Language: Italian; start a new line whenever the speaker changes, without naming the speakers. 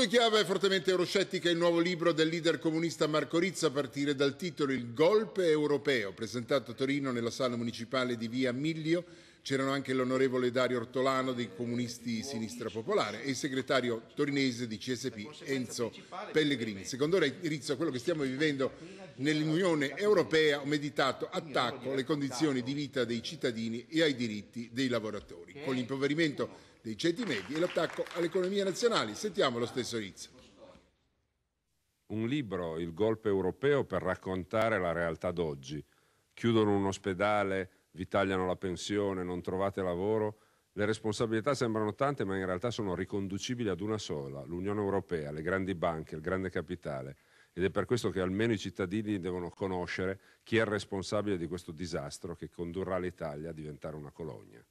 Molto chiave e fortemente euroscettica il nuovo libro del leader comunista Marco Rizza a partire dal titolo Il golpe europeo, presentato a Torino nella sala municipale di Via Miglio c'erano anche l'onorevole Dario Ortolano dei comunisti Sinistra Popolare e il segretario torinese di CSP Enzo Pellegrini. Secondo lei Rizzo quello che stiamo vivendo nell'Unione Europea un meditato attacco alle condizioni di vita dei cittadini e ai diritti dei lavoratori, con l'impoverimento dei ceti medi e l'attacco all'economia nazionale. Sentiamo lo stesso
Rizzo. Un libro, Il golpe europeo, per raccontare la realtà d'oggi. Chiudono un ospedale vi tagliano la pensione, non trovate lavoro, le responsabilità sembrano tante, ma in realtà sono riconducibili ad una sola, l'Unione Europea, le grandi banche, il grande capitale. Ed è per questo che almeno i cittadini devono conoscere chi è il responsabile di questo disastro che condurrà l'Italia a diventare una colonia.